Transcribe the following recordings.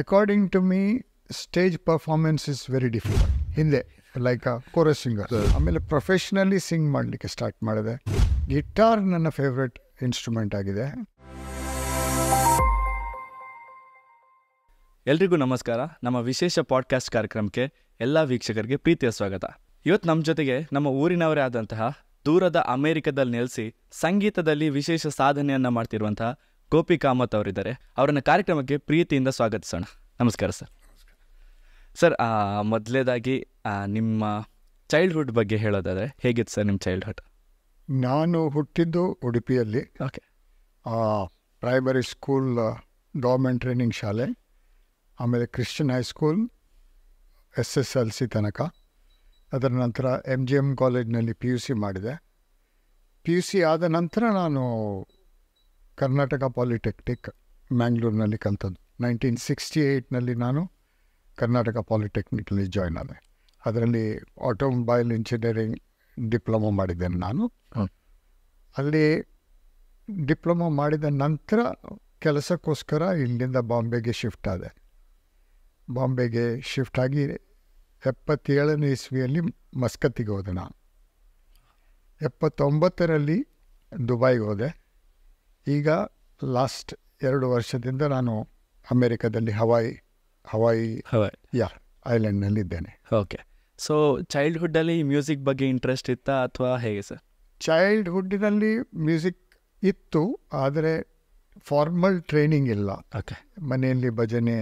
According to me stage performance is very difficult ಹಿಂದೆ like a chorus singer ಆಮೇಲೆ professionally sing ಮಾಡಲಿಕ್ಕೆ start ಮಾಡಿದೆ guitar ನನ್ನ favourite instrument ಆಗಿದೆ ಎಲ್ರಿಗೂ ನಮಸ್ಕಾರ ನಮ್ಮ ವಿಶೇಷ ಪಾಡ್ಕಾಸ್ಟ್ ಕಾರ್ಯಕ್ರಮಕ್ಕೆ ಎಲ್ಲ ವೀಕ್ಷಕರಿಗೆ ಪ್ರೀತಿಯ ಸ್ವಾಗತ ಇವತ್ತು ನಮ್ಮ ಜೊತೆಗೆ ನಮ್ಮ ಊರಿನವರೇ ಆದಂತಹ ದೂರದ ಅಮೇರಿಕದಲ್ಲಿ ನೆಲೆಸಿ ಸಂಗೀತದಲ್ಲಿ ವಿಶೇಷ ಸಾಧನೆಯನ್ನು ಮಾಡ್ತಿರುವಂತಹ ಗೋಪಿ ಕಾಮತ್ ಅವರಿದ್ದಾರೆ ಅವರನ್ನ ಕಾರ್ಯಕ್ರಮಕ್ಕೆ ಪ್ರೀತಿಯಿಂದ ಸ್ವಾಗತಿಸೋಣ ನಮಸ್ಕಾರ ಸರ್ ಸರ್ ಮೊದಲೇದಾಗಿ ನಿಮ್ಮ ಚೈಲ್ಡ್ಹುಡ್ ಬಗ್ಗೆ ಹೇಳೋದಾದರೆ ಹೇಗಿತ್ತು ಸರ್ ನಿಮ್ಮ ಚೈಲ್ಡ್ಹುಡ್ ನಾನು ಹುಟ್ಟಿದ್ದು ಉಡುಪಿಯಲ್ಲಿ okay primary school government training ಶಾಲೆ ಆಮೇಲೆ Christian high school S S L C ತನಕ ಅದರ ನಂತರ ಎಮ್ ಜಿ ಎಮ್ ಕಾಲೇಜ್ನಲ್ಲಿ ಪಿ ಯು ಸಿ ಮಾಡಿದೆ ಪಿ ಯು ಸಿ ಆದ ನಂತರ ನಾನು ಕರ್ನಾಟಕ ಪಾಲಿಟೆಕ್ನಿಕ್ ಮ್ಯಾಂಗ್ಳೂರಿನಲ್ಲಿ ಕಲಿತದ್ದು ನೈನ್ಟೀನ್ ಸಿಕ್ಸ್ಟಿ ಏಯ್ಟ್ನಲ್ಲಿ ನಾನು ಕರ್ನಾಟಕ ಪಾಲಿಟೆಕ್ನಿಕ್ನಲ್ಲಿ ಜಾಯ್ನ್ ಆದೆ ಅದರಲ್ಲಿ ಆಟೋಮೊಬೈಲ್ ಇಂಜಿನಿಯರಿಂಗ್ ಡಿಪ್ಲೊಮೊ ಮಾಡಿದ್ದೇನೆ ನಾನು ಅಲ್ಲಿ ಡಿಪ್ಲೊಮೊ ಮಾಡಿದ ನಂತರ ಕೆಲಸಕ್ಕೋಸ್ಕರ ಇಲ್ಲಿಂದ ಬಾಂಬೆಗೆ ಶಿಫ್ಟ್ ಆದೆ ಬಾಂಬೆಗೆ ಶಿಫ್ಟ್ ಆಗಿ ಎಪ್ಪತ್ತೇಳನೇ ಇಸ್ವಿಯಲ್ಲಿ ಮಸ್ಕತ್ತಿಗೆ ಹೋದೆ ನಾನು ಎಪ್ಪತ್ತೊಂಬತ್ತರಲ್ಲಿ ದುಬೈಗೆ ಹೋದೆ ಈಗ ಲಾಸ್ಟ್ ಎರಡು ವರ್ಷದಿಂದ ನಾನು ಅಮೇರಿಕಾದಲ್ಲಿ ಹವಾಯಿ ಹವಾಯಿ ಯಾ ಯಾ ಇದ್ದೇನೆ ಓಕೆ ಸೊ ಚೈಲ್ಡ್ಹುಡ್ಡಲ್ಲಿ ಮ್ಯೂಸಿಕ್ ಬಗ್ಗೆ ಇಂಟ್ರೆಸ್ಟ್ ಇತ್ತಾ ಅಥವಾ ಹೇಗೆ ಸರ್ ಚೈಲ್ಡ್ಹುಡ್ಡಿನಲ್ಲಿ ಮ್ಯೂಸಿಕ್ ಇತ್ತು ಆದರೆ ಫಾರ್ಮಲ್ ಟ್ರೈನಿಂಗ್ ಇಲ್ಲ ಓಕೆ ಮನೆಯಲ್ಲಿ ಭಜನೆ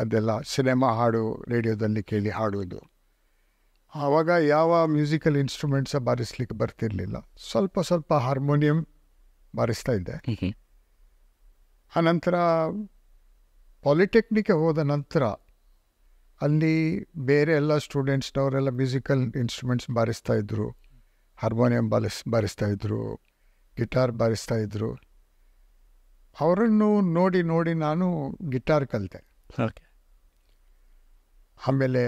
ಅದೆಲ್ಲ ಸಿನಿಮಾ ಹಾಡು ರೇಡಿಯೋದಲ್ಲಿ ಕೇಳಿ ಹಾಡುವುದು ಆವಾಗ ಯಾವ ಮ್ಯೂಸಿಕಲ್ ಇನ್ಸ್ಟ್ರೂಮೆಂಟ್ಸ ಬಾರಿಸ್ಲಿಕ್ಕೆ ಬರ್ತಿರಲಿಲ್ಲ ಸ್ವಲ್ಪ ಸ್ವಲ್ಪ ಹಾರ್ಮೋನಿಯಂ ಬಾರಿಸ್ತಾ ಇದ್ದೆ ಆನಂತರ ಪಾಲಿಟೆಕ್ನಿಕ್ಗೆ ಹೋದ ನಂತರ ಅಲ್ಲಿ ಬೇರೆ ಎಲ್ಲ ಸ್ಟೂಡೆಂಟ್ಸ್ನವರೆಲ್ಲ ಮ್ಯೂಸಿಕಲ್ ಇನ್ಸ್ಟ್ರೂಮೆಂಟ್ಸ್ ಬಾರಿಸ್ತಾ ಇದ್ದರು ಹಾರ್ಮೋನಿಯಂ ಬಾರಿಸ್ ಬಾರಿಸ್ತಾ ಇದ್ದರು ಗಿಟಾರ್ ಬಾರಿಸ್ತಾ ಇದ್ದರು ಅವರನ್ನು ನೋಡಿ ನೋಡಿ ನಾನು ಗಿಟಾರ್ ಕಲಿತೆ ಆಮೇಲೆ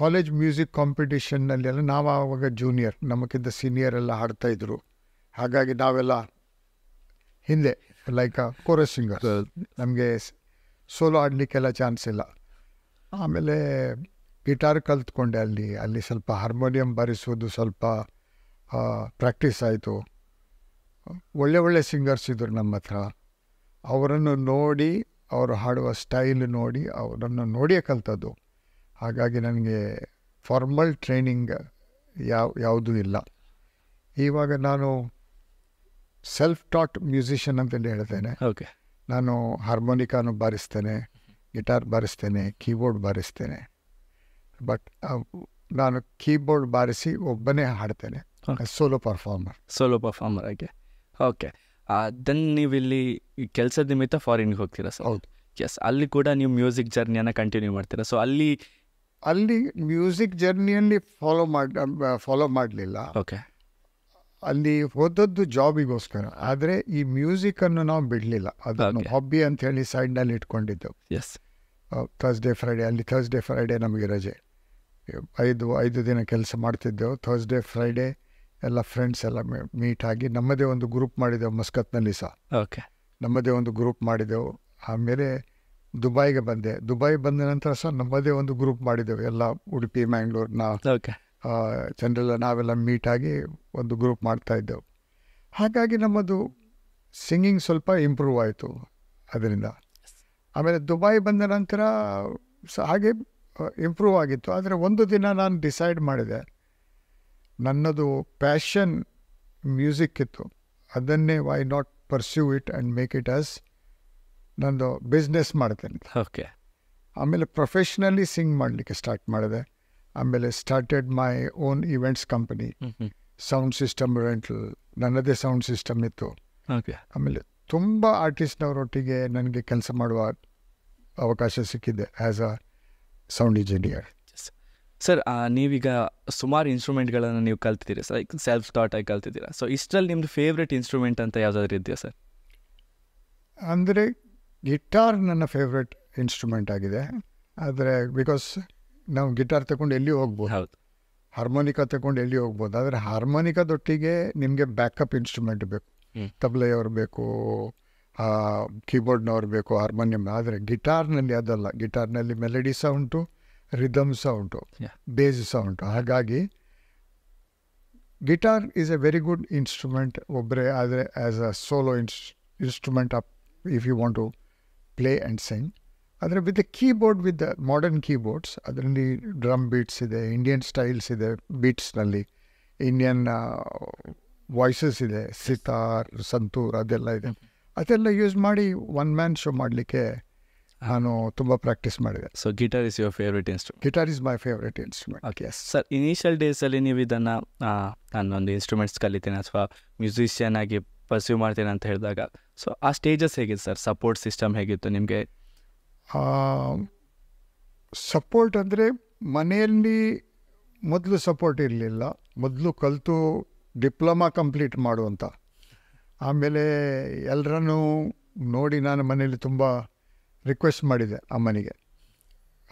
ಕಾಲೇಜ್ ಮ್ಯೂಸಿಕ್ ಕಾಂಪಿಟಿಷನ್ನಲ್ಲಿ ನಾವು ಆವಾಗ ಜೂನಿಯರ್ ನಮಗಿಂತ ಸೀನಿಯರ್ ಎಲ್ಲ ಹಾಡ್ತಾಯಿದ್ರು ಹಾಗಾಗಿ ನಾವೆಲ್ಲ ಹಿಂದೆ ಲೈಕ್ ಕೋರಸ್ ಸಿಂಗರ್ ನಮಗೆ ಸೋಲೋ ಆಡಲಿಕ್ಕೆಲ್ಲ ಚಾನ್ಸ್ ಇಲ್ಲ ಆಮೇಲೆ ಗಿಟಾರ್ ಕಲ್ತ್ಕೊಂಡೆ ಅಲ್ಲಿ ಅಲ್ಲಿ ಸ್ವಲ್ಪ ಹಾರ್ಮೋನಿಯಂ ಬಾರಿಸೋದು ಸ್ವಲ್ಪ ಪ್ರಾಕ್ಟೀಸ್ ಆಯಿತು ಒಳ್ಳೆ ಒಳ್ಳೆ ಸಿಂಗರ್ಸ್ ಇದ್ದರು ನಮ್ಮ ಹತ್ರ ಅವರನ್ನು ನೋಡಿ ಅವರು ಹಾಡುವ ಸ್ಟೈಲ್ ನೋಡಿ ಅವರನ್ನು ನೋಡಿಯೇ ಕಲ್ತದ್ದು ಹಾಗಾಗಿ ನನಗೆ ಫಾರ್ಮಲ್ ಟ್ರೈನಿಂಗ್ ಯಾವ ಯಾವುದೂ ಇಲ್ಲ ಇವಾಗ ನಾನು ಸೆಲ್ಫ್ ಟಾಟ್ ಮ್ಯೂಸಿಷಿಯನ್ ಅಂತ ಹೇಳ್ತೇನೆ ಓಕೆ ನಾನು ಹಾರ್ಮೋನಿಕಾನು ಬಾರಿಸ್ತೇನೆ ಗಿಟಾರ್ ಬಾರಿಸ್ತೇನೆ ಕೀಬೋರ್ಡ್ ಬಾರಿಸ್ತೇನೆ ಬಟ್ ನಾನು ಕೀಬೋರ್ಡ್ ಬಾರಿಸಿ ಒಬ್ಬನೇ ಹಾಡ್ತೇನೆ ಸೋಲೋ ಪರ್ಫಾರ್ಮರ್ ಸೋಲೋ ಪರ್ಫಾರ್ಮರ್ ಆಗಿ ಓಕೆ ದೆನ್ ನೀವು ಇಲ್ಲಿ ಕೆಲಸದ ನಿಮಿತ್ತ ಫಾರಿನ್ಗೆ ಹೋಗ್ತೀರಾ ಸರ್ ಹೌದು ಎಸ್ ಅಲ್ಲಿ ಕೂಡ ನೀವು ಮ್ಯೂಸಿಕ್ ಜರ್ನಿಯನ್ನು ಕಂಟಿನ್ಯೂ ಮಾಡ್ತೀರಾ ಸೊ ಅಲ್ಲಿ ಅಲ್ಲಿ ಮ್ಯೂಸಿಕ್ ಜರ್ನಿಯಲ್ಲಿ ಫಾಲೋ ಮಾಡಿ ಫಾಲೋ ಮಾಡಲಿಲ್ಲ ಓಕೆ ಅಲ್ಲಿ ಹೋದದ್ದು ಜಾಬಿಗೋಸ್ಕರ ಆದರೆ ಈ ಅನ್ನು ನಾವು ಬಿಡಲಿಲ್ಲ ಅದನ್ನು ಹಾಬಿ ಅಂತ ಹೇಳಿ ಸೈಡ್ನಲ್ಲಿ ಇಟ್ಕೊಂಡಿದ್ದು ಎಸ್ ಥರ್ಸ್ಡೇ ಫ್ರೈಡೇ ಅಲ್ಲಿ ಥರ್ಸ್ಡೇ ಫ್ರೈಡೇ ನಮಗೆ ರಜೆ ಐದು ಐದು ದಿನ ಕೆಲಸ ಮಾಡ್ತಿದ್ದೆವು ಥರ್ಸ್ಡೇ ಫ್ರೈಡೇ ಎಲ್ಲ ಫ್ರೆಂಡ್ಸ್ ಎಲ್ಲ ಮೀಟ್ ಆಗಿ ನಮ್ಮದೇ ಒಂದು ಗ್ರೂಪ್ ಮಾಡಿದೆವು ಮಸ್ಕತ್ನಲ್ಲಿ ಸಹ ಓಕೆ ನಮ್ಮದೇ ಒಂದು ಗ್ರೂಪ್ ಮಾಡಿದೆವು ಆಮೇಲೆ ದುಬೈಗೆ ಬಂದೆ ದುಬೈ ಬಂದ ನಂತರ ಸಹ ನಮ್ಮದೇ ಒಂದು ಗ್ರೂಪ್ ಮಾಡಿದೆವು ಎಲ್ಲ ಉಡುಪಿ ಮ್ಯಾಂಗ್ಳೂರ್ನ ಓಕೆ ಜನರೆಲ್ಲ ನಾವೆಲ್ಲ ಮೀಟಾಗಿ ಒಂದು ಗ್ರೂಪ್ ಮಾಡ್ತಾಯಿದ್ದೆವು ಹಾಗಾಗಿ ನಮ್ಮದು ಸಿಂಗಿಂಗ್ ಸ್ವಲ್ಪ ಇಂಪ್ರೂವ್ ಆಯಿತು ಅದರಿಂದ ಆಮೇಲೆ ದುಬೈ ಬಂದ ನಂತರ ಹಾಗೆ ಇಂಪ್ರೂವ್ ಆಗಿತ್ತು ಆದರೆ ಒಂದು ದಿನ ನಾನು ಡಿಸೈಡ್ ಮಾಡಿದೆ ನನ್ನದು ಪ್ಯಾಷನ್ ಮ್ಯೂಸಿಕ್ ಇತ್ತು ಅದನ್ನೇ why not pursue it and make it as ನಂದು ಬಿಸ್ನೆಸ್ ಮಾಡ್ತೇನೆ ಓಕೆ ಆಮೇಲೆ ಪ್ರೊಫೆಷ್ನಲಿ ಸಿಂಗ್ ಮಾಡಲಿಕ್ಕೆ ಸ್ಟಾರ್ಟ್ ಮಾಡಿದೆ ಆಮೇಲೆ started my own events company sound system rental ನನ್ನದೇ ಸೌಂಡ್ ಸಿಸ್ಟಮ್ ಇತ್ತು ಆಮೇಲೆ ತುಂಬ ಆರ್ಟಿಸ್ಟ್ನವರೊಟ್ಟಿಗೆ ನನಗೆ ಕೆಲಸ ಮಾಡುವ ಅವಕಾಶ ಸಿಕ್ಕಿದೆ as a sound engineer sir ನೀವೀಗ ಸುಮಾರು ಇನ್ಸ್ಟ್ರೂಮೆಂಟ್ಗಳನ್ನು ನೀವು ಕಲ್ತಿದ್ದೀರಿ ಸರ್ ಲೈಕ್ ಸೆಲ್ಫ್ ಆಗಿ ಕಲ್ತಿದ್ದೀರಾ ಸೊ ಇಷ್ಟರಲ್ಲಿ ನಿಮ್ಮದು ಫೇವ್ರೆಟ್ ಇನ್ಸ್ಟ್ರೂಮೆಂಟ್ ಅಂತ ಯಾವುದಾದ್ರು ಇದೆಯಾ ಸರ್ ಅಂದರೆ ಗಿಟಾರ್ ನನ್ನ ಫೇವ್ರೆಟ್ ಇನ್ಸ್ಟ್ರೂಮೆಂಟ್ ಆಗಿದೆ ಆದರೆ ಬಿಕಾಸ್ ನಾವು ಗಿಟಾರ್ ತಗೊಂಡು ಎಲ್ಲಿ ಹೋಗ್ಬೋದು ಹೌದು ಹಾರ್ಮೋನಿಕಾ ತಗೊಂಡು ಎಲ್ಲಿ ಹೋಗ್ಬೋದು ಆದರೆ ಹಾರ್ಮೋನಿಕಾದೊಟ್ಟಿಗೆ ನಿಮಗೆ ಬ್ಯಾಕಪ್ ಇನ್ಸ್ಟ್ರೂಮೆಂಟ್ ಬೇಕು ತಬಲೆಯವ್ರು ಬೇಕು ಕೀಬೋರ್ಡ್ನವ್ರು ಬೇಕು ಹಾರ್ಮೋನಿಯಂ ಆದರೆ ಗಿಟಾರ್ನಲ್ಲಿ ಅದಲ್ಲ ಗಿಟಾರ್ನಲ್ಲಿ ಮೆಲಡಿ ಸಹ ಉಂಟು ರಿದಮ್ ಸಹ ಉಂಟು ಬೇಸ್ ಸಹ ಉಂಟು ಹಾಗಾಗಿ guitar is a very good instrument ಒಬ್ಬರೇ ಆದರೆ ಆ್ಯಸ್ ಅ ಸೋಲೋ ಇನ್ಸ್ instrument of if you want to play and sing ಆದರೆ with keyboard with modern keyboards ಅದರಲ್ಲಿ ಡ್ರಮ್ ಬೀಟ್ಸ್ ಇದೆ ಇಂಡಿಯನ್ ಸ್ಟೈಲ್ಸ್ ಇದೆ ಬೀಟ್ಸ್ನಲ್ಲಿ ಇಂಡಿಯನ್ ವಾಯ್ಸಸ್ ಇದೆ ಸಿತಾರ್ ಸಂತೂರ್ ಅದೆಲ್ಲ ಇದೆ ಅದೆಲ್ಲ ಯೂಸ್ ಮಾಡಿ ಒನ್ ಮ್ಯಾನ್ ಶೋ ಮಾಡಲಿಕ್ಕೆ ನಾನು ತುಂಬ ಪ್ರಾಕ್ಟೀಸ್ ಮಾಡಿದೆ so guitar is your favourite instrument guitar is my favourite instrument okay sir initial ಡೇಸಲ್ಲಿ ನೀವು ಇದನ್ನು ನಾನೊಂದು ಇನ್ಸ್ಟ್ರೂಮೆಂಟ್ಸ್ ಕಲಿತೀನಿ ಅಥವಾ ಮ್ಯೂಸಿಷಿಯನ್ ಆಗಿ ಪರ್ಸ್ಯೂ ಮಾಡ್ತೀನಿ ಅಂತ ಹೇಳಿದಾಗ ಸೊ ಆ ಸ್ಟೇಜಸ್ ಹೇಗಿತ್ತು ಸರ್ ಸಪೋರ್ಟ್ ಸಿಸ್ಟಮ್ ಹೇಗಿತ್ತು ನಿಮಗೆ ಸಪೋರ್ಟ್ ಅಂದರೆ ಮನೆಯಲ್ಲಿ ಮೊದಲು ಸಪೋರ್ಟ್ ಇರಲಿಲ್ಲ ಮೊದಲು ಕಲಿತು ಡಿಪ್ಲೊಮಾ ಕಂಪ್ಲೀಟ್ ಮಾಡುವಂಥ ಆಮೇಲೆ ಎಲ್ಲರನ್ನೂ ನೋಡಿ ನಾನು ಮನೇಲಿ ತುಂಬ ರಿಕ್ವೆಸ್ಟ್ ಮಾಡಿದೆ ಅಮ್ಮನಿಗೆ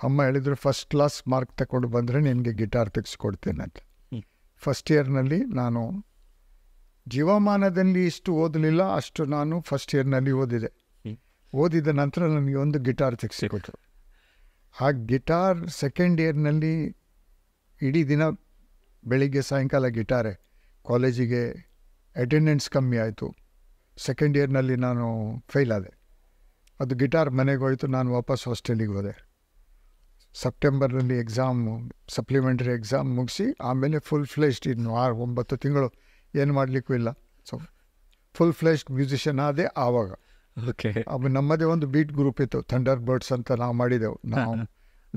ಅಮ್ಮ ಹೇಳಿದರು ಫಸ್ಟ್ ಕ್ಲಾಸ್ ಮಾರ್ಕ್ ತಗೊಂಡು ಬಂದರೆ ನಿನಗೆ ಗಿಟಾರ್ ತೆಗೆಸ್ಕೊಡ್ತೇನೆ ಅಂತ ಫಸ್ಟ್ ಇಯರ್ನಲ್ಲಿ ನಾನು ಜೀವಮಾನದಲ್ಲಿ ಇಷ್ಟು ಓದಲಿಲ್ಲ ಅಷ್ಟು ನಾನು ಫಸ್ಟ್ ಇಯರ್ನಲ್ಲಿ ಓದಿದೆ ಓದಿದ ನಂತರ ನನಗೆ ಒಂದು ಗಿಟಾರ್ ತೆಗೆಸಿಕೊಟ್ರು ಆ ಗಿಟಾರ್ ಸೆಕೆಂಡ್ ಇಯರ್ನಲ್ಲಿ ಇಡೀ ದಿನ ಬೆಳಿಗ್ಗೆ ಸಾಯಂಕಾಲ ಗಿಟಾರೆ ಕಾಲೇಜಿಗೆ ಅಟೆಂಡೆನ್ಸ್ ಕಮ್ಮಿ ಆಯಿತು ಸೆಕೆಂಡ್ ಇಯರ್ನಲ್ಲಿ ನಾನು ಫೇಲ್ ಆದೆ ಅದು ಗಿಟಾರ್ ಮನೆಗೆ ಹೋಯಿತು ನಾನು ವಾಪಸ್ ಹಾಸ್ಟೆಲಿಗೆ ಹೋದೆ ಸೆಪ್ಟೆಂಬರ್ನಲ್ಲಿ ಎಕ್ಸಾಮ್ ಸಪ್ಲಿಮೆಂಟ್ರಿ ಎಕ್ಸಾಮ್ ಮುಗಿಸಿ ಆಮೇಲೆ ಫುಲ್ ಫ್ಲೆಶ್ಡ್ ಇನ್ನು ಆರು ಒಂಬತ್ತು ತಿಂಗಳು ಏನು ಮಾಡಲಿಕ್ಕೂ ಇಲ್ಲ ಸೊ ಫುಲ್ ಫ್ಲೆಶ್ಡ್ ಮ್ಯೂಸಿಷಿಯನ್ ಆದೆ ಆವಾಗ ಓಕೆ ಅವು ನಮ್ಮದೇ ಒಂದು ಬೀಟ್ ಗ್ರೂಪ್ ಇತ್ತು ಥಂಡರ್ ಬರ್ಡ್ಸ್ ಅಂತ ನಾವು ಮಾಡಿದೆವು ನಾವು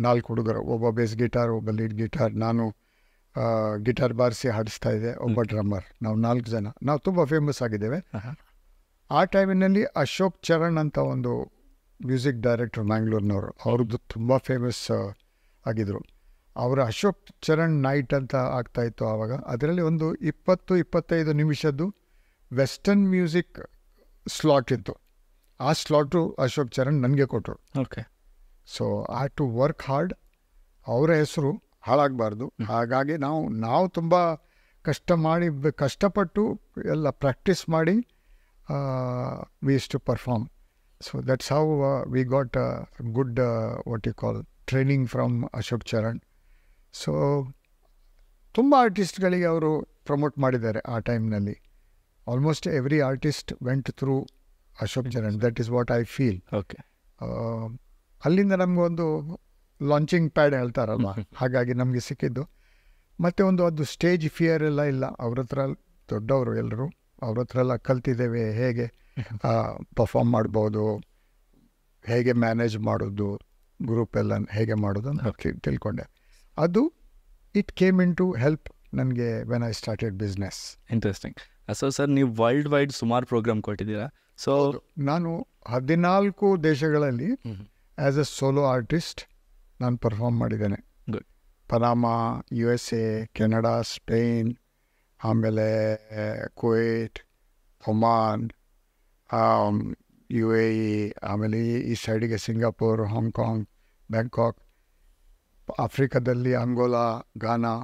ನಾಲ್ಕು ಹುಡುಗರು ಒಬ್ಬ ಬೇಸ್ ಗಿಟಾರ್ ಒಬ್ಬ ಲೀಡ್ ಗಿಟಾರ್ ನಾನು ಗಿಟಾರ್ ಬಾರಿಸಿ ಹಾಡಿಸ್ತಾ ಇದ್ದೆ ಒಬ್ಬ ಡ್ರಮ್ಮರ್ ನಾವು ನಾಲ್ಕು ಜನ ನಾವು ತುಂಬ ಫೇಮಸ್ ಆಗಿದ್ದೇವೆ ಆ ಟೈಮಿನಲ್ಲಿ ಅಶೋಕ್ ಚರಣ್ ಅಂತ ಒಂದು ಮ್ಯೂಸಿಕ್ ಡೈರೆಕ್ಟರ್ ಮ್ಯಾಂಗ್ಳೂರ್ನವರು ಅವ್ರದ್ದು ತುಂಬ ಫೇಮಸ್ ಆಗಿದ್ದರು ಅವರ ಅಶೋಕ್ ಚರಣ್ ನೈಟ್ ಅಂತ ಇತ್ತು ಆವಾಗ ಅದರಲ್ಲಿ ಒಂದು ಇಪ್ಪತ್ತು ಇಪ್ಪತ್ತೈದು ನಿಮಿಷದ್ದು ವೆಸ್ಟರ್ನ್ ಮ್ಯೂಸಿಕ್ ಸ್ಲಾಟ್ ಇತ್ತು ಆ ಸ್ಲಾಟು ಅಶೋಕ್ ಚರಣ್ ನನಗೆ ಕೊಟ್ಟರು ಓಕೆ ಸೊ ಆ ಟು ವರ್ಕ್ ಹಾರ್ಡ್ ಅವರ ಹೆಸರು ಹಾಳಾಗಬಾರ್ದು ಹಾಗಾಗಿ ನಾವು ನಾವು ತುಂಬ ಕಷ್ಟ ಮಾಡಿ ಕಷ್ಟಪಟ್ಟು ಎಲ್ಲ ಪ್ರಾಕ್ಟೀಸ್ ಮಾಡಿ is to perform so that's how we got good what you call training from Ashok Charan so ತುಂಬ ಆರ್ಟಿಸ್ಟ್ಗಳಿಗೆ ಅವರು ಪ್ರಮೋಟ್ ಮಾಡಿದ್ದಾರೆ ಆ ಟೈಮ್ನಲ್ಲಿ almost every artist went through Ashok Charan that is what I feel okay ಅಲ್ಲಿಂದ ನಮಗೊಂದು ಲಾಂಚಿಂಗ್ ಪ್ಯಾಡ್ ಹೇಳ್ತಾರಲ್ಲ ಹಾಗಾಗಿ ನಮಗೆ ಸಿಕ್ಕಿದ್ದು ಮತ್ತೆ ಒಂದು ಅದು ಸ್ಟೇಜ್ ಫಿಯರ್ ಎಲ್ಲ ಇಲ್ಲ ಅವ್ರ ಹತ್ರ ದೊಡ್ಡವರು ಎಲ್ಲರೂ ಅವ್ರ ಹತ್ರ ಎಲ್ಲ ಕಲ್ತಿದ್ದೇವೆ ಹೇಗೆ ಪರ್ಫಾಮ್ ಮಾಡ್ಬೋದು ಹೇಗೆ ಮ್ಯಾನೇಜ್ ಮಾಡೋದು ಗ್ರೂಪ್ ಎಲ್ಲ ಹೇಗೆ ಮಾಡೋದು ಅಂತ ತಿಳ್ಕೊಂಡೆ ಅದು it came in to help ನನಗೆ when I started business interesting so sir ನೀವು ವರ್ಲ್ಡ್ ವೈಡ್ ಸುಮಾರು ಪ್ರೋಗ್ರಾಮ್ ಕೊಟ್ಟಿದ್ದೀರಾ ಸೊ ನಾನು ಹದಿನಾಲ್ಕು ದೇಶಗಳಲ್ಲಿ ಆ್ಯಸ್ ಎ ಸೋಲೋ ಆರ್ಟಿಸ್ಟ್ ನಾನು ಪರ್ಫಾರ್ಮ್ ಮಾಡಿದ್ದೇನೆ Panama U S A Canada Spain ಆಮೇಲೆ Kuwait Oman U A E ಆಮೇಲೆ ಈ ಸೈಡಿಗೆ ಸಿಂಗಾಪುರ್ ಹಾಂಗ್ಕಾಂಗ್ ಬ್ಯಾಂಕಾಕ್ ಆಫ್ರಿಕಾದಲ್ಲಿ ಅಂಗೋಲಾ ಗಾನಾ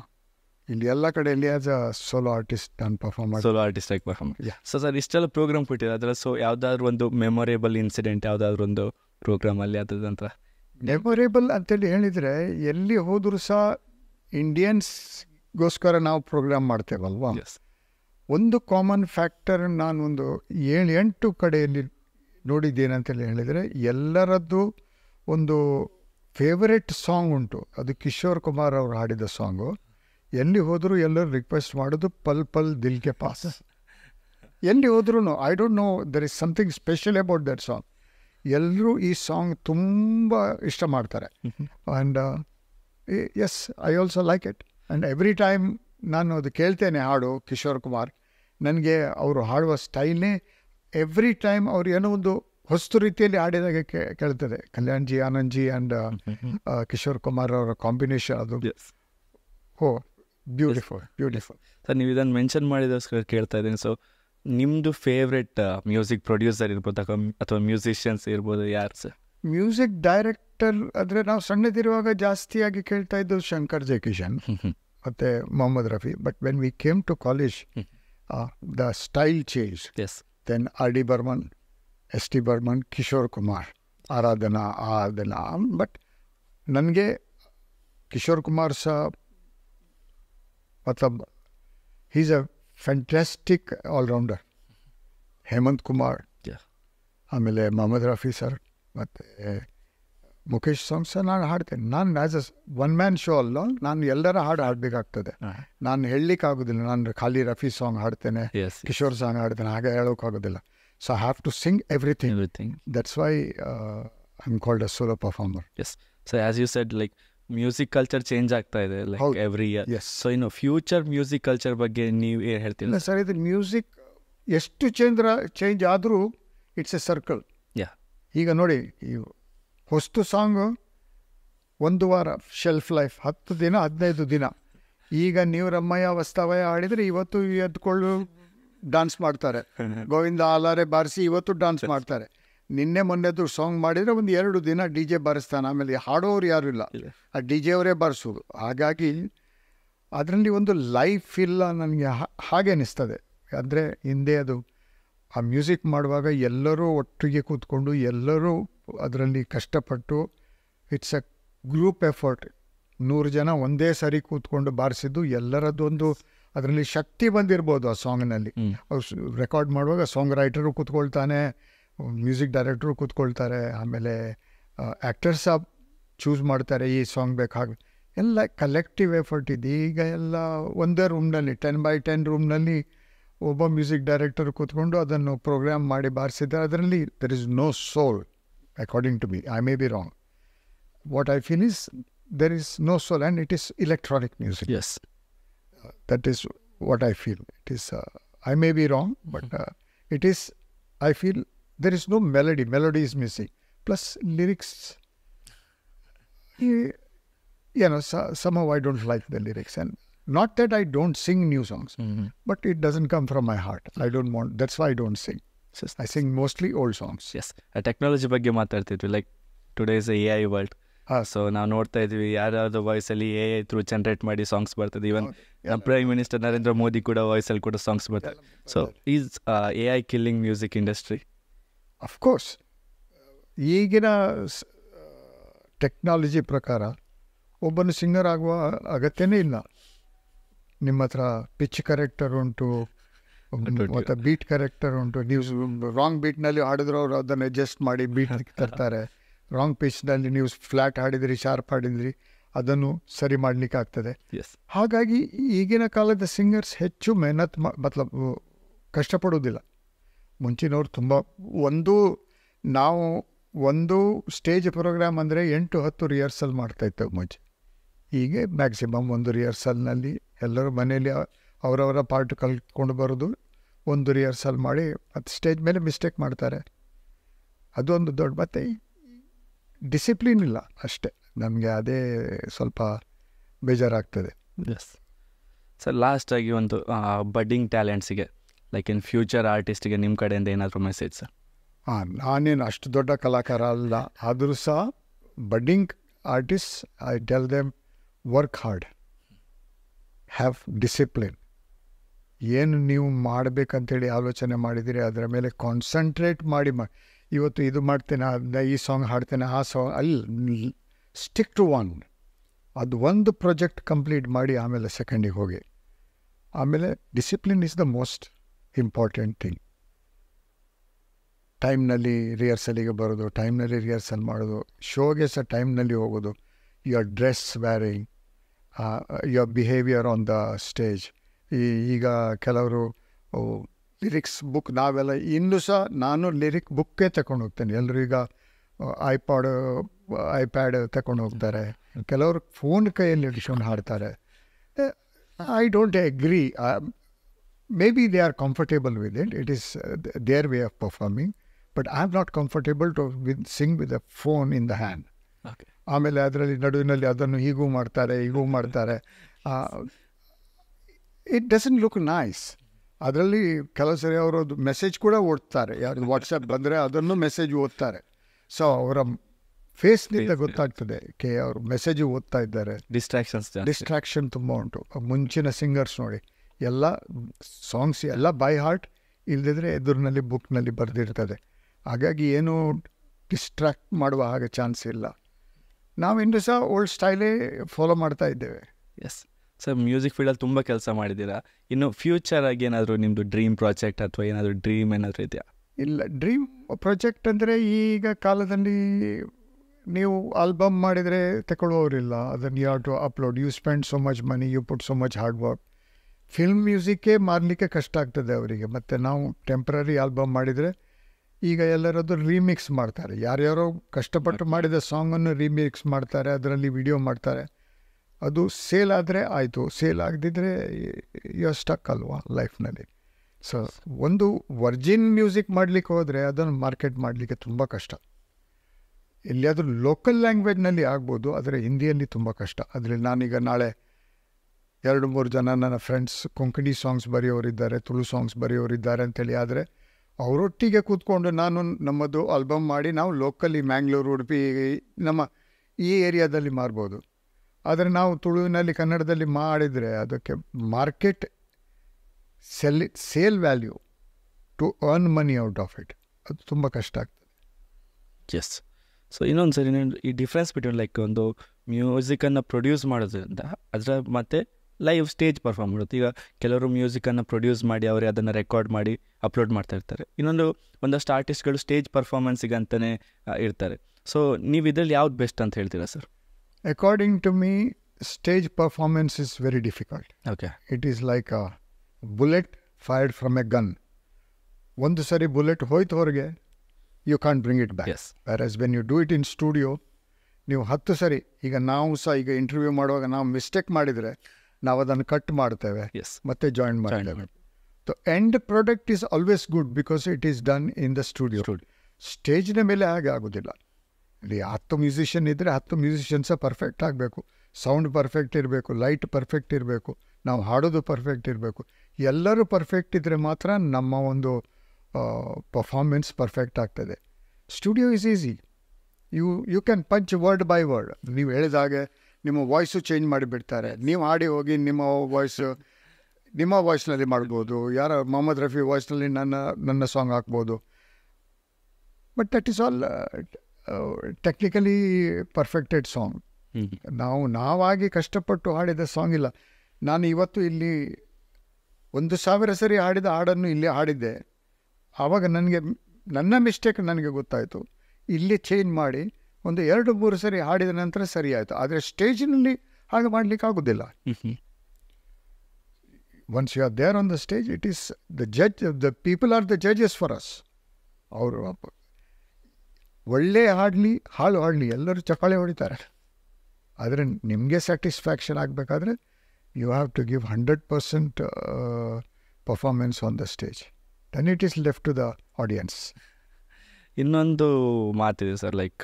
ಇಂಡಿಯಾ ಎಲ್ಲ ಕಡೆ India's solo artist and performer solo artist ಆಗಿ ಪರ್ಫಾರ್ಮ್ ಸೊ ಸರ್ ಇಷ್ಟೆಲ್ಲ ಪ್ರೋಗ್ರಾಮ್ ಕೊಟ್ಟಿದೆ ಅದರ ಸೊ ಯಾವುದಾದ್ರು ಒಂದು ಮೆಮೊರೇಬಲ್ ಇನ್ಸಿಡೆಂಟ್ ಯಾವುದಾದ್ರೂ ಒಂದು ಪ್ರೋಗ್ರಾಮ್ ಪ್ರೋಗ್ರಾಮಲ್ಲಿ ಅದಂತ ಮೆಮೊರೇಬಲ್ ಅಂತೇಳಿ ಹೇಳಿದರೆ ಎಲ್ಲಿ ಹೋದರೂ ಸಹ ಇಂಡಿಯನ್ಸ್ಗೋಸ್ಕರ ನಾವು ಪ್ರೋಗ್ರಾಮ್ ಮಾಡ್ತೇವಲ್ವಾ ಒಂದು ಕಾಮನ್ ಫ್ಯಾಕ್ಟರ್ ನಾನು ಒಂದು ಏಳು ಎಂಟು ಕಡೆಯಲ್ಲಿ ನೋಡಿದ್ದೇನಂತೇಳಿ ಹೇಳಿದರೆ ಎಲ್ಲರದ್ದು ಒಂದು ಫೇವರೇಟ್ ಸಾಂಗ್ ಉಂಟು ಅದು ಕಿಶೋರ್ ಕುಮಾರ್ ಅವರು ಹಾಡಿದ ಸಾಂಗು ಎಲ್ಲಿ ಹೋದರೂ ಎಲ್ಲರೂ ರಿಕ್ವೆಸ್ಟ್ ಮಾಡೋದು ಪಲ್ ಪಲ್ ದಿಲ್ಗೆ ಪಾಸ್ ಎಲ್ಲಿ ಹೋದ್ರೂ I don't know there is something special about that song ಎಲ್ಲರೂ ಈ ಸಾಂಗ್ ತುಂಬ ಇಷ್ಟ ಮಾಡ್ತಾರೆ and yes I also like it and every time ನಾನು ಅದು ಕೇಳ್ತೇನೆ ಹಾಡು ಕಿಶೋರ್ ಕುಮಾರ್ ನನಗೆ ಅವರು ಹಾಡುವ ಸ್ಟೈಲ್ನೇ ಎವ್ರಿ ಟೈಮ್ ಅವ್ರು ಏನೋ ಒಂದು ಹೊಸ್ತು ರೀತಿಯಲ್ಲಿ ಹಾಡಿದಾಗ ಕೇಳ್ತದೆ ಆನಂದ್ ಆನಂದ್ಜಿ ಆ್ಯಂಡ್ ಕಿಶೋರ್ ಕುಮಾರ್ ಅವರ ಕಾಂಬಿನೇಷನ್ ಅದು ಓ ಬ್ಯೂಟಿಫುಲ್ ಬ್ಯೂಟಿಫುಲ್ ಸರ್ ನೀವು ಇದನ್ನು ಮೆನ್ಷನ್ ಮಾಡಿದೋಸ್ಕರ ಕೇಳ್ತಾ ಇದ್ದೀನಿ ಸೊ ನಿಮ್ಮದು ಫೇವ್ರೆಟ್ ಮ್ಯೂಸಿಕ್ ಪ್ರೊಡ್ಯೂಸರ್ ಇರ್ಬೋದು ಅಥವಾ ಮ್ಯೂಸಿಷಿಯನ್ಸ್ ಇರ್ಬೋದು ಯಾರು ಸರ್ ಮ್ಯೂಸಿಕ್ ಡೈರೆಕ್ಟರ್ ಅಂದರೆ ನಾವು ಸಣ್ಣದಿರುವಾಗ ಜಾಸ್ತಿಯಾಗಿ ಕೇಳ್ತಾ ಇದ್ದು ಶಂಕರ್ ಕಿಶನ್ ಮತ್ತು Mohammed Rafi but when we came to college the style change then R D Burman S T Burman Kishore Kumar Aradhana Aradhana but ನನಗೆ ಕಿಶೋರ್ ಕುಮಾರ್ ಸಹ ಮತ್ತು he is a all rounder Hemant Kumar ಆಮೇಲೆ ಮೊಹಮ್ಮದ್ ರಫಿ ಸರ್ ಮತ್ತು ಮುಖೇಶ್ ಸರ್ ನಾನು ಹಾಡ್ತೇನೆ ನಾನು as a one man show ಅಲ್ಲ ನಾನು ಎಲ್ಲರ ಹಾಡು ಹಾಡಬೇಕಾಗ್ತದೆ ನಾನು ಹೇಳಲಿಕ್ಕಾಗೋದಿಲ್ಲ ನಾನು ಖಾಲಿ ರಫಿ ಸಾಂಗ್ ಹಾಡ್ತೇನೆ ಕಿಶೋರ್ ಸಾಂಗ್ ಹಾಡ್ತೇನೆ ಹಾಗೆ ಹೇಳೋಕ್ಕಾಗೋದಿಲ್ಲ so I have to sing everything everything that's why I am called a solo performer yes so as you said like music culture change ಆಗ್ತಾ ಇದೆ ಲೈಕ್ ಎವ್ರಿ ಇಯರ್ ಸೊ ಇನ್ನು ಫ್ಯೂಚರ್ ಮ್ಯೂಸಿಕ್ ಕಲ್ಚರ್ ಬಗ್ಗೆ ನೀವು ಏನು ಹೇಳ್ತೀರಾ sir ಇದು music ಎಷ್ಟು change change ಆದರೂ ಇಟ್ಸ್ ಎ ಸರ್ಕಲ್ ಯಾ ಈಗ ನೋಡಿ ಈ ಹೊಸ್ತು ಸಾಂಗು ಒಂದು ವಾರ ಶೆಲ್ಫ್ ಲೈಫ್ ಹತ್ತು ದಿನ ಹದಿನೈದು ದಿನ ಈಗ ನೀವು ರಮ್ಮಯ್ಯ ವಸ್ತಾವಯ್ಯ ಆಡಿದರೆ ಇವತ್ತು ಎದ್ಕೊಳ್ಳು ಡಾನ್ಸ್ ಮಾಡ್ತಾರೆ ಗೋವಿಂದ ಆಲಾರೆ ಬಾರಿಸಿ ಇವತ್ತು ಡಾನ್ಸ್ ಮಾಡ್ತಾರೆ ನಿನ್ನೆ ಮೊನ್ನೆದು ಸಾಂಗ್ ಮಾಡಿದರೆ ಒಂದು ಎರಡು ದಿನ ಡಿ ಜೆ ಬಾರಿಸ್ತಾನೆ ಆಮೇಲೆ ಹಾಡೋರು ಯಾರೂ ಇಲ್ಲ ಆ ಡಿ ಜೆ ಅವರೇ ಬಾರಿಸೋದು ಹಾಗಾಗಿ ಅದರಲ್ಲಿ ಒಂದು ಲೈಫ್ ಇಲ್ಲ ನನಗೆ ಹಾಗೆ ಅನ್ನಿಸ್ತದೆ ಅಂದರೆ ಹಿಂದೆ ಅದು ಆ ಮ್ಯೂಸಿಕ್ ಮಾಡುವಾಗ ಎಲ್ಲರೂ ಒಟ್ಟಿಗೆ ಕೂತ್ಕೊಂಡು ಎಲ್ಲರೂ ಅದರಲ್ಲಿ ಕಷ್ಟಪಟ್ಟು ಇಟ್ಸ್ ಅ ಗ್ರೂಪ್ ಎಫರ್ಟ್ ನೂರು ಜನ ಒಂದೇ ಸಾರಿ ಕೂತ್ಕೊಂಡು ಬಾರಿಸಿದ್ದು ಎಲ್ಲರದ್ದೊಂದು ಅದರಲ್ಲಿ ಶಕ್ತಿ ಬಂದಿರ್ಬೋದು ಆ ಸಾಂಗ್ನಲ್ಲಿ ರೆಕಾರ್ಡ್ ಮಾಡುವಾಗ ಸಾಂಗ್ ರೈಟರು ಕೂತ್ಕೊಳ್ತಾನೆ ಮ್ಯೂಸಿಕ್ ಡೈರೆಕ್ಟ್ರು ಕೂತ್ಕೊಳ್ತಾರೆ ಆಮೇಲೆ ಆ್ಯಕ್ಟರ್ಸ್ ಸಹ ಚೂಸ್ ಮಾಡ್ತಾರೆ ಈ ಸಾಂಗ್ ಬೇಕಾಗ ಎಲ್ಲ ಕಲೆಕ್ಟಿವ್ ಎಫರ್ಟ್ ಇದೆ ಈಗ ಎಲ್ಲ ಒಂದೇ ರೂಮ್ನಲ್ಲಿ ಟೆನ್ ಬೈ ಟೆನ್ ರೂಮ್ನಲ್ಲಿ ಒಬ್ಬ ಮ್ಯೂಸಿಕ್ ಡೈರೆಕ್ಟರ್ ಕೂತ್ಕೊಂಡು ಅದನ್ನು ಪ್ರೋಗ್ರಾಮ್ ಮಾಡಿ ಬಾರಿಸಿದ್ದಾರೆ ಅದರಲ್ಲಿ there is no soul according to be I may be wrong what I feel is there is no soul and it is electronic music yes that is what I feel it is I may be wrong but it is I feel there is no melody. Melody is missing. Plus lyrics, you know, somehow I don't like the lyrics. And not that I don't sing new songs, mm-hmm. but it doesn't come from my heart. I don't want. That's why I don't sing. I sing mostly old songs. Yes, a technology bagge maatartidvi like today is AI world. so now northa idvi yaradu voice alli AI through generate maadi songs bartade even prime minister narendra modi kuda voice alli kuda songs bartade. so is AI killing music industry? Of course ಈಗಿನ technology ಪ್ರಕಾರ ಒಬ್ಬನು singer ಆಗುವ ಅಗತ್ಯನೇ ಇಲ್ಲ ನಿಮ್ಮ ಹತ್ರ pitch corrector ಉಂಟು ಮತ್ತು beet corrector ಉಂಟು ನೀವು ರಾಂಗ್ ಬೀಟ್ನಲ್ಲಿ ಹಾಡಿದ್ರೆ ಅವರು ಅದನ್ನು ಅಡ್ಜಸ್ಟ್ ಮಾಡಿ ಬೀಟ್ ತರ್ತಾರೆ ರಾಂಗ್ ಪಿಚ್ನಲ್ಲಿ ನೀವು ಫ್ಲ್ಯಾಟ್ ಹಾಡಿದ್ರಿ ಶಾರ್ಪ್ ಹಾಡಿದ್ರಿ ಅದನ್ನು ಸರಿ ಮಾಡಲಿಕ್ಕೆ ಆಗ್ತದೆ ಹಾಗಾಗಿ ಈಗಿನ ಕಾಲದ ಸಿಂಗರ್ಸ್ ಹೆಚ್ಚು ಮೆಹನತ್ ಮತ್ಲಬ್ ಕಷ್ಟಪಡೋದಿಲ್ಲ ಮುಂಚಿನವ್ರು ತುಂಬ ಒಂದು ನಾವು ಒಂದು ಸ್ಟೇಜ್ ಪ್ರೋಗ್ರಾಮ್ ಅಂದರೆ ಎಂಟು ಹತ್ತು ರಿಹರ್ಸಲ್ ಮಾಡ್ತಾಯಿತ್ತು ಮುಂಚೆ ಹೀಗೆ ಮ್ಯಾಕ್ಸಿಮಮ್ ಒಂದು ರಿಹರ್ಸಲ್ನಲ್ಲಿ ಎಲ್ಲರೂ ಮನೇಲಿ ಅವರವರ ಪಾರ್ಟ್ ಕಲ್ತ್ಕೊಂಡು ಬರೋದು ಒಂದು ರಿಹರ್ಸಲ್ ಮಾಡಿ ಮತ್ತು ಸ್ಟೇಜ್ ಮೇಲೆ ಮಿಸ್ಟೇಕ್ ಮಾಡ್ತಾರೆ ಅದೊಂದು ದೊಡ್ಡ ಮತ್ತೆ ಡಿಸಿಪ್ಲಿನ್ ಇಲ್ಲ ಅಷ್ಟೇ ನಮಗೆ ಅದೇ ಸ್ವಲ್ಪ ಬೇಜಾರಾಗ್ತದೆ ಎಸ್ ಸರ್ ಲಾಸ್ಟಾಗಿ ಒಂದು ಬಡ್ಡಿಂಗ್ ಟ್ಯಾಲೆಂಟ್ಸಿಗೆ ಲೈಕ್ ಇನ್ ಫ್ಯೂಚರ್ ಆರ್ಟಿಸ್ಟ್ಗೆ ನಿಮ್ಮ ಕಡೆಯಿಂದ ಏನಾದರೂ ಮೆಸೇಜ್ ಸರ್ ಹಾಂ ನಾನೇನು ಅಷ್ಟು ದೊಡ್ಡ ಕಲಾಕಾರ ಅಲ್ಲ ಆದರೂ ಸಹ budding artist I tell them work hard have discipline ಏನು ನೀವು ಮಾಡಬೇಕಂತೇಳಿ ಆಲೋಚನೆ ಮಾಡಿದಿರಿ ಅದರ ಮೇಲೆ ಕಾನ್ಸಂಟ್ರೇಟ್ ಮಾಡಿ ಮಾಡಿ ಇವತ್ತು ಇದು ಮಾಡ್ತೇನೆ ಈ ಸಾಂಗ್ ಹಾಡ್ತೇನೆ ಆ ಸಾಂಗ್ ಅಲ್ಲಿ ಸ್ಟಿಕ್ ಟು ಒನ್ ಅದು ಒಂದು ಪ್ರಾಜೆಕ್ಟ್ ಕಂಪ್ಲೀಟ್ ಮಾಡಿ ಆಮೇಲೆ ಸೆಕೆಂಡಿಗೆ ಹೋಗಿ ಆಮೇಲೆ discipline is the most important thing ಟೈಮ್ನಲ್ಲಿ ರಿಹರ್ಸಲಿಗೆ ಬರೋದು ಟೈಮ್ನಲ್ಲಿ ರಿಹರ್ಸಲ್ ಮಾಡೋದು ಶೋಗೆ ಸಹ ಟೈಮ್ನಲ್ಲಿ ಹೋಗೋದು your dress wearing your behaviour on the stage ಈ ಈಗ ಕೆಲವರು ಲಿರಿಕ್ಸ್ ಬುಕ್ ನಾವೆಲ್ಲ ಇನ್ನೂ ಸಹ ನಾನು ಲಿರಿಕ್ ಬುಕ್ಕೇ ತಗೊಂಡು ಹೋಗ್ತೇನೆ ಎಲ್ಲರೂ ಈಗ ಐ ಐಪ್ಯಾಡ್ ತಗೊಂಡು ಹೋಗ್ತಾರೆ ಕೆಲವರು ಫೋನ್ ಕೈಯಲ್ಲಿ ಹಿಡಿಸ್ಕೊಂಡು ಹಾಡ್ತಾರೆ I don't agree maybe they are comfortable with it. It is uh, their way of performing. But I'm not comfortable to with, sing with a phone in the hand. ಆಮೇಲೆ ಅದರಲ್ಲಿ ನಡುವಿನಲ್ಲಿ ಅದನ್ನು ಹೀಗೂ ಮಾಡ್ತಾರೆ ಹೀಗೂ ಮಾಡ್ತಾರೆ ಇಟ್ ಡಸನ್ ಲುಕ್ ನೈಸ್ ಅದರಲ್ಲಿ ಕೆಲವು ಸರಿ ಅವರದ್ದು ಮೆಸೇಜ್ ಕೂಡ ಓದ್ತಾರೆ ಯಾರು ವಾಟ್ಸಪ್ ಬಂದರೆ ಅದನ್ನು ಮೆಸೇಜ್ ಓದ್ತಾರೆ ಸೊ ಅವರ ಫೇಸ್ನಿಂದ ಗೊತ್ತಾಗ್ತದೆ ಕೆ ಅವರು ಮೆಸೇಜು ಓದ್ತಾ ಇದ್ದಾರೆ ಡಿಸ್ಟ್ರಾಕ್ಷನ್ಸ್ ಡಿಸ್ಟ್ರಾಕ್ಷನ್ ತುಂಬ ಉಂಟು ಮುಂಚಿನ ಸಿಂಗರ್ಸ್ ನೋಡಿ ಎಲ್ಲ ಸಾಂಗ್ಸ್ ಎಲ್ಲ ಬೈ ಹಾರ್ಟ್ ಇಲ್ಲದಿದ್ದರೆ ಎದುರಿನಲ್ಲಿ ಬುಕ್ನಲ್ಲಿ ಬರೆದಿರ್ತದೆ ಹಾಗಾಗಿ ಏನೂ ಡಿಸ್ಟ್ರ್ಯಾಕ್ಟ್ ಮಾಡುವ ಹಾಗೆ ಚಾನ್ಸ್ ಇಲ್ಲ ನಾವು ಇನ್ನು ಸಹ ಓಲ್ಡ್ ಸ್ಟೈಲೇ ಫಾಲೋ ಮಾಡ್ತಾ ಇದ್ದೇವೆ ಎಸ್ ಸರ್ ಮ್ಯೂಸಿಕ್ ಫೀಲ್ಡಲ್ಲಿ ತುಂಬ ಕೆಲಸ ಮಾಡಿದ್ದೀರಾ ಇನ್ನು ಫ್ಯೂಚರ್ ಏನಾದರೂ ನಿಮ್ಮದು ಡ್ರೀಮ್ ಪ್ರಾಜೆಕ್ಟ್ ಅಥವಾ ಏನಾದರೂ ಡ್ರೀಮ್ ಏನಾದರೂ ಇದೆಯಾ ಇಲ್ಲ ಡ್ರೀಮ್ ಪ್ರಾಜೆಕ್ಟ್ ಅಂದರೆ ಈಗ ಕಾಲದಲ್ಲಿ ನೀವು ಆಲ್ಬಮ್ ಮಾಡಿದರೆ ತಗೊಳ್ಳೋರಿಲ್ಲ ಅದನ್ನು YouTube upload you spend so much money you put so much hard work film ಮ್ಯೂಸಿಕ್ಕೇ ಮಾರಲಿಕ್ಕೆ ಕಷ್ಟ ಆಗ್ತದೆ ಅವರಿಗೆ ಮತ್ತು ನಾವು ಟೆಂಪ್ರರಿ ಆಲ್ಬಮ್ ಮಾಡಿದರೆ ಈಗ ಎಲ್ಲರದ್ದು ರೀಮಿಕ್ಸ್ ಮಾಡ್ತಾರೆ ಯಾರ್ಯಾರೋ ಕಷ್ಟಪಟ್ಟು ಮಾಡಿದ ಸಾಂಗನ್ನು ರೀಮಿಕ್ಸ್ ಮಾಡ್ತಾರೆ ಅದರಲ್ಲಿ ವಿಡಿಯೋ ಮಾಡ್ತಾರೆ ಅದು ಸೇಲ್ ಆದರೆ ಆಯಿತು ಸೇಲ್ ಆಗದಿದ್ದರೆ ಯು ಸ್ಟಕ್ ಅಲ್ವಾ ಲೈಫ್ನಲ್ಲಿ ಸೊ ಒಂದು ವರ್ಜಿನ್ ಮ್ಯೂಸಿಕ್ ಮಾಡಲಿಕ್ಕೆ ಹೋದರೆ ಅದನ್ನು ಮಾರ್ಕೆಟ್ ಮಾಡಲಿಕ್ಕೆ ತುಂಬ ಕಷ್ಟ ಎಲ್ಲಿಯಾದರೂ ಲೋಕಲ್ ಲ್ಯಾಂಗ್ವೇಜ್ನಲ್ಲಿ ಆಗ್ಬೋದು ಆದರೆ ಹಿಂದಿಯಲ್ಲಿ ತುಂಬ ಕಷ್ಟ ಅದರಲ್ಲಿ ನಾನೀಗ ನಾಳೆ ಎರಡು ಮೂರು ಜನ ನನ್ನ ಫ್ರೆಂಡ್ಸ್ ಕೊಂಕಣಿ ಸಾಂಗ್ಸ್ ಬರೆಯೋರಿದ್ದಾರೆ ತುಳು ಸಾಂಗ್ಸ್ ಬರೆಯೋರಿದ್ದಾರೆ ಅಂತೇಳಿ ಆದರೆ ಅವರೊಟ್ಟಿಗೆ ಕೂತ್ಕೊಂಡು ನಾನು ನಮ್ಮದು ಆಲ್ಬಮ್ ಮಾಡಿ ನಾವು ಲೋಕಲಿ ಮ್ಯಾಂಗ್ಳೂರು ಉಡುಪಿ ನಮ್ಮ ಈ ಏರಿಯಾದಲ್ಲಿ ಮಾರ್ಬೋದು ಆದರೆ ನಾವು ತುಳುವಿನಲ್ಲಿ ಕನ್ನಡದಲ್ಲಿ ಮಾಡಿದರೆ ಅದಕ್ಕೆ market sell sale value to earn money out of it ಅದು ತುಂಬ ಕಷ್ಟ ಆಗ್ತದೆ ಎಸ್ ಸೊ ಇನ್ನೊಂದು ಸರಿ ಈ ಡಿಫ್ರೆನ್ಸ್ ಬಿಟ್ವೀನ್ ಲೈಕ್ ಒಂದು ಮ್ಯೂಸಿಕನ್ನು ಪ್ರೊಡ್ಯೂಸ್ ಮಾಡೋದ್ರಿಂದ ಅದರ ಮತ್ತು ಲೈವ್ ಸ್ಟೇಜ್ ಪರ್ಫಾರ್ಮ್ ಮಾಡುತ್ತೆ ಈಗ ಕೆಲವರು ಮ್ಯೂಸಿಕನ್ನು ಪ್ರೊಡ್ಯೂಸ್ ಮಾಡಿ ಅವರೇ ಅದನ್ನು ರೆಕಾರ್ಡ್ ಮಾಡಿ ಅಪ್ಲೋಡ್ ಮಾಡ್ತಾ ಇರ್ತಾರೆ ಇನ್ನೊಂದು ಒಂದಷ್ಟು ಆರ್ಟಿಸ್ಟ್ಗಳು ಸ್ಟೇಜ್ ಅಂತಲೇ ಇರ್ತಾರೆ ಸೊ ನೀವು ಇದರಲ್ಲಿ ಯಾವ್ದು ಬೆಸ್ಟ್ ಅಂತ ಹೇಳ್ತೀರಾ sir according to me stage performance is very difficult okay it is like a bullet fired from a gun ಒಂದು ಸರಿ ಬುಲೆಟ್ ಹೋಯ್ತು ಹೊರಗೆ you can bring it back whereas when you do it in studio ನೀವು ಹತ್ತು ಸರಿ ಈಗ ನಾವು ಸಹ ಈಗ ಇಂಟರ್ವ್ಯೂ ಮಾಡುವಾಗ ನಾವು ಮಿಸ್ಟೇಕ್ ಮಾಡಿದರೆ ನಾವು ಅದನ್ನು ಕಟ್ ಮಾಡ್ತೇವೆ ಮತ್ತೆ ಜಾಯಿನ್ ಮಾಡ್ತೇವೆ end product is always good because it is done in the studio ಸ್ಟೇಜ್ನ ಮೇಲೆ ಹಾಗೆ ಆಗೋದಿಲ್ಲ ಇಲ್ಲಿ ಹತ್ತು ಮ್ಯೂಸಿಷಿಯನ್ ಇದ್ದರೆ ಹತ್ತು ಮ್ಯೂಸಿಷಿಯನ್ಸ ಪರ್ಫೆಕ್ಟ್ ಆಗಬೇಕು ಸೌಂಡ್ ಪರ್ಫೆಕ್ಟ್ ಇರಬೇಕು ಲೈಟ್ ಪರ್ಫೆಕ್ಟ್ ಇರಬೇಕು ನಾವು ಹಾಡೋದು ಪರ್ಫೆಕ್ಟ್ ಇರಬೇಕು ಎಲ್ಲರೂ ಪರ್ಫೆಕ್ಟ್ ಇದ್ದರೆ ಮಾತ್ರ ನಮ್ಮ ಒಂದು ಪರ್ಫಾರ್ಮೆನ್ಸ್ ಪರ್ಫೆಕ್ಟ್ ಆಗ್ತದೆ studio is easy you you can punch word by word ನೀವು ಹೇಳಿದಾಗೆ ನಿಮ್ಮ ವಾಯ್ಸು ಚೇಂಜ್ ಮಾಡಿಬಿಡ್ತಾರೆ ನೀವು ಆಡಿ ಹೋಗಿ ನಿಮ್ಮ ವಾಯ್ಸು ನಿಮ್ಮ ವಾಯ್ಸ್ನಲ್ಲಿ ಮಾಡ್ಬೋದು ಯಾರ ಮೊಹಮ್ಮದ್ ರಫಿ ವಾಯ್ಸ್ನಲ್ಲಿ ನನ್ನ ನನ್ನ ಸಾಂಗ್ ಹಾಕ್ಬೋದು but that is all technically perfected song ನಾವು ನಾವಾಗಿ ಕಷ್ಟಪಟ್ಟು ಹಾಡಿದ ಸಾಂಗ್ ಇಲ್ಲ ನಾನು ಇವತ್ತು ಇಲ್ಲಿ ಒಂದು ಸಾವಿರ ಸರಿ ಹಾಡಿದ ಹಾಡನ್ನು ಇಲ್ಲಿ ಹಾಡಿದ್ದೆ ಆವಾಗ ನನಗೆ ನನ್ನ ಮಿಸ್ಟೇಕ್ ನನಗೆ ಗೊತ್ತಾಯಿತು ಇಲ್ಲಿ ಚೇಂಜ್ ಮಾಡಿ ಒಂದು ಎರಡು ಮೂರು ಸರಿ ಹಾಡಿದ ನಂತರ ಸರಿ ಆಯಿತು ಆದರೆ ಸ್ಟೇಜಿನಲ್ಲಿ ಹಾಗೆ ಮಾಡಲಿಕ್ಕೆ ಆಗೋದಿಲ್ಲ once you are there on the stage it is the judge the people are the judges for us ಅವರು ಒಳ್ಳೆ ಹಾಡಲಿ ಹಾಳು ಹಾಡಲಿ ಎಲ್ಲರೂ ಚಪ್ಪಾಳೆ ಹೊಡಿತಾರೆ ಆದರೆ ನಿಮಗೆ ಸ್ಯಾಟಿಸ್ಫ್ಯಾಕ್ಷನ್ ಆಗಬೇಕಾದ್ರೆ you have to give hundred percent performance on the stage then it is left to the audience ಇನ್ನೊಂದು ಮಾತಿದೆ ಸರ್ ಲೈಕ್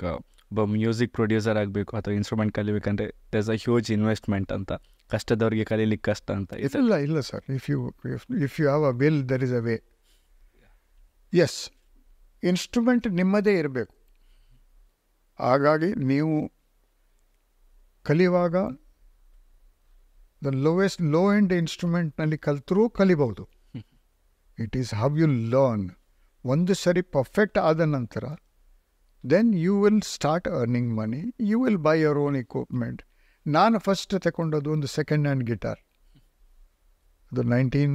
ಒಬ್ಬ ಮ್ಯೂಸಿಕ್ ಪ್ರೊಡ್ಯೂಸರ್ ಆಗಬೇಕು ಅಥವಾ ಇನ್ಸ್ಟ್ರೂಮೆಂಟ್ ಕಲಿಬೇಕಂದ್ರೆ ದಸ್ ಅ ಹ್ಯೂಜ್ ಇನ್ವೆಸ್ಟ್ಮೆಂಟ್ ಅಂತ ಕಷ್ಟದವ್ರಿಗೆ ಕಲೀಲಿಕ್ಕೆ ಕಷ್ಟ ಅಂತ ಇಲ್ಲ ಇಲ್ಲ sir if you if you have a will there is a way yes instrument ನಿಮ್ಮದೇ ಇರಬೇಕು ಹಾಗಾಗಿ ನೀವು ಕಲಿಯುವಾಗ ದ ಲೋವೆಸ್ಟ್ ಲೋ ಎಂಡ್ ಇನ್ಸ್ಟ್ರೂಮೆಂಟ್ನಲ್ಲಿ ಕಲಿತರೂ ಕಲಿಬಹುದು it is how you learn ಒಂದು ಸರಿ ಪರ್ಫೆಕ್ಟ್ ಆದ ನಂತರ then you will start earning money you will buy your own equipment ನಾನು ಫಸ್ಟ್ ತಗೊಂಡದ್ದು ಒಂದು ಸೆಕೆಂಡ್ ಹ್ಯಾಂಡ್ ಗಿಟಾರ್ ಅದು ನೈನ್ಟೀನ್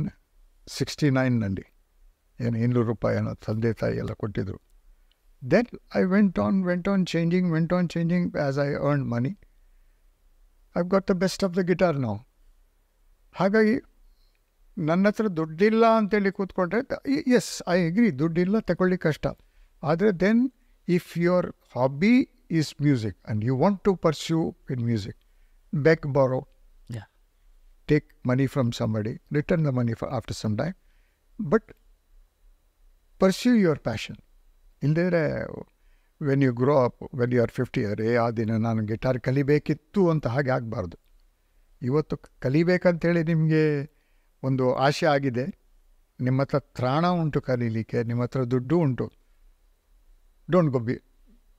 ಸಿಕ್ಸ್ಟಿ ನೈನ್ನಲ್ಲಿ ಏನು ಇನ್ನೂರು ರೂಪಾಯಿ ಏನೋ ತಂದೆ ತಾಯಿ ಎಲ್ಲ ಕೊಟ್ಟಿದ್ದರು then I went on went on changing went on changing as I earn money I got the best of the guitar ನಾವು ಹಾಗಾಗಿ ನನ್ನ ಹತ್ರ ದುಡ್ಡಿಲ್ಲ ಅಂತೇಳಿ ಕೂತ್ಕೊಂಡ್ರೆ ಎಸ್ ಐ ಎಗ್ರಿ ದುಡ್ಡಿಲ್ಲ ತಗೊಳ್ಳಿ ಕಷ್ಟ ಆದರೆ then if your hobby is music and you want to pursue in music, beg, borrow, yeah. take money from somebody, return the money for after some time, but pursue your passion. ಇಲ್ಲದೇ you are grow up when you a fifty you ಏ ಆ ದಿನ ನಾನು guitar ಕಲಿಬೇಕಿತ್ತು ಅಂತ ಹಾಗೆ ಆಗಬಾರ್ದು ಇವತ್ತು ಕಲಿಬೇಕಂತೇಳಿ ನಿಮಗೆ ಒಂದು ಆಶೆ ಆಗಿದೆ ನಿಮ್ಮ ಹತ್ರ ತ್ರಾಣ ಉಂಟು ಕಲೀಲಿಕ್ಕೆ ನಿಮ್ಮ ಹತ್ರ ದುಡ್ಡು ಉಂಟು don't go be,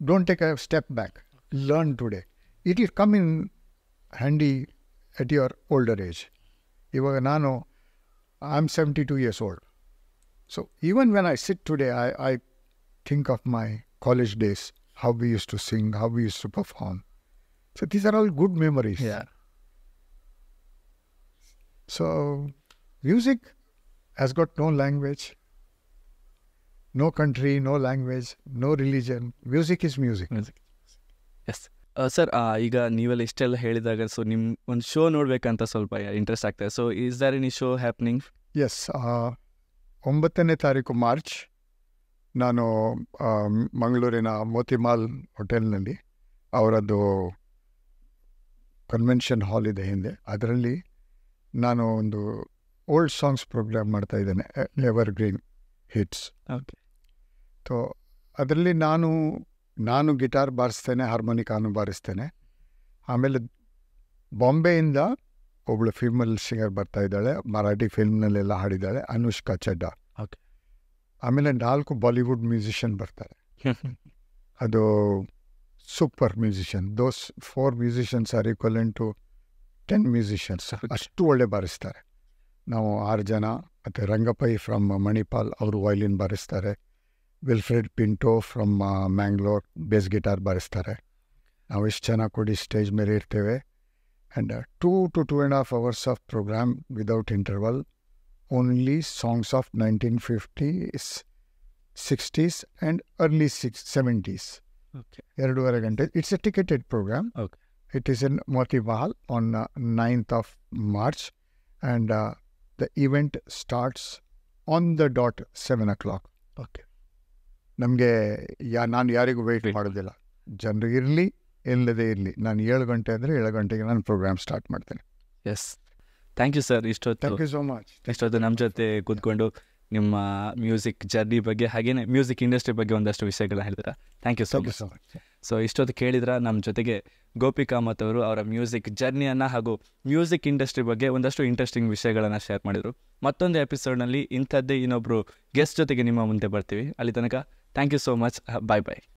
don't take a step back learn today it will come in handy at your older age nano i'm 72 years old so even when i sit today I, I think of my college days how we used to sing how we used to perform so these are all good memories yeah so music has got no language no country, no language, no religion. Music is music. Music yes sir ಈಗ ನೀವೆಲ್ಲ ಇಷ್ಟೆಲ್ಲ ಹೇಳಿದಾಗ so ನಿಮ್ಗೆ ಒಂದು show ನೋಡಬೇಕಂತ ಸ್ವಲ್ಪ interest ಆಗ್ತದೆ so is there any show happening yes ಒಂಬತ್ತನೇ ತಾರೀಕು ಮಾರ್ಚ್ ನಾನು ಮಂಗಳೂರಿನ ಮಂಗಳೂರಿನ ಮೋತಿಮಾಲ್ ಹೋಟೆಲ್ನಲ್ಲಿ ಅವರದ್ದು ಕನ್ವೆನ್ಷನ್ ಹಾಲ್ ಇದೆ ಹಿಂದೆ ಅದರಲ್ಲಿ ನಾನು ಒಂದು ಓಲ್ಡ್ ಸಾಂಗ್ಸ್ ಪ್ರೋಗ್ರಾಮ್ ಮಾಡ್ತಾ ಇದ್ದೇನೆ evergreen hits okay so ಅದರಲ್ಲಿ ನಾನು ನಾನು ಗಿಟಾರ್ ಬಾರಿಸ್ತೇನೆ ಹಾರ್ಮೋನಿಕಾನು ಬಾರಿಸ್ತೇನೆ ಆಮೇಲೆ ಬಾಂಬೆಯಿಂದ ಒಬ್ಬಳು ಫಿಲ್ಮಲ್ ಸಿಂಗರ್ ಬರ್ತಾ ಇದ್ದಾಳೆ ಮರಾಠಿ ಫಿಲ್ಮ್ನಲ್ಲೆಲ್ಲ ಹಾಡಿದ್ದಾಳೆ ಅನುಷ್ಕಾ ಚಡ್ಡಾ ಓಕೆ ಆಮೇಲೆ ನಾಲ್ಕು ಬಾಲಿವುಡ್ ಮ್ಯೂಸಿಷಿಯನ್ ಬರ್ತಾರೆ ಅದು super musician those four musicians are equivalent to ten musicians ಅಷ್ಟು ಒಳ್ಳೆ ಬಾರಿಸ್ತಾರೆ ನಾವು ಆರು ಜನ ಮತ್ತು ರಂಗಪೈ ಫ್ರಮ್ ಮಣಿಪಾಲ್ ಅವರು violin ಬಾರಿಸ್ತಾರೆ Wilfred Pinto from Mangalore base guitar ಬಾರಿಸ್ತಾರೆ ನಾವು ಇಷ್ಟು ಚೆನ್ನಾಗಿ ಕೊಡಿ ಸ್ಟೇಜ್ ಮೇಲೆ ಇರ್ತೇವೆ and two to two and half hours of program without interval only songs of nineteen fifties sixties and early six seventies ಎರಡೂವರೆ ಗಂಟೆ it's A ಟಿಕೆಟೆಡ್ program it is in Moti Mahal on ninth of March and the event starts on the dot seven O clock okay ನಮಗೆ ಯಾ ನಾನು ಯಾರಿಗೂ weight ಮಾಡೋದಿಲ್ಲ ಜನರಿಗಿರಲಿ ಇಲ್ಲದೆ ಇರಲಿ ನಾನು ಏಳು ಗಂಟೆ ಅಂದರೆ ಏಳು ಗಂಟೆಗೆ ನಾನು ಪ್ರೋಗ್ರಾಮ್ ಸ್ಟಾರ್ಟ್ ಮಾಡ್ತೇನೆ ಎಸ್ ಥ್ಯಾಂಕ್ ಯು ಸರ್ ಇಷ್ಟೊತ್ತು ಥ್ಯಾಂಕ್ ಯು ಸೋ ಮಚ್ ಇಷ್ಟೊತ್ತು ನಮ್ಮ ಜೊತೆ ಕೂತ್ಕೊಂಡು ನಿಮ್ಮ ಮ್ಯೂಸಿಕ್ ಜರ್ನಿ ಬಗ್ಗೆ ಹಾಗೆಯೇ ಮ್ಯೂಸಿಕ್ ಇಂಡಸ್ಟ್ರಿ ಬಗ್ಗೆ ಒಂದಷ್ಟು ವಿಷಯಗಳನ್ನ ಹೇಳಿದ್ರೆ thank you so much so ಇಷ್ಟೊತ್ತು ಕೇಳಿದ್ರೆ ನಮ್ಮ ಜೊತೆಗೆ ಮತ್ ಅವರು ಅವರ ಮ್ಯೂಸಿಕ್ ಜರ್ನಿಯನ್ನು ಹಾಗೂ ಮ್ಯೂಸಿಕ್ ಇಂಡಸ್ಟ್ರಿ ಬಗ್ಗೆ ಒಂದಷ್ಟು ಇಂಟ್ರೆಸ್ಟಿಂಗ್ ವಿಷಯಗಳನ್ನು ಶೇರ್ ಮಾಡಿದರು ಮತ್ತೊಂದು ಎಪಿಸೋಡ್ನಲ್ಲಿ ಇಂಥದ್ದೇ ಇನ್ನೊಬ್ಬರು ಗೆಸ್ಟ್ ಜೊತೆಗೆ ನಿಮ್ಮ ಮುಂದೆ ಬರ್ತೀವಿ ಅಲ್ಲಿ ತನಕ thank you so much bye bye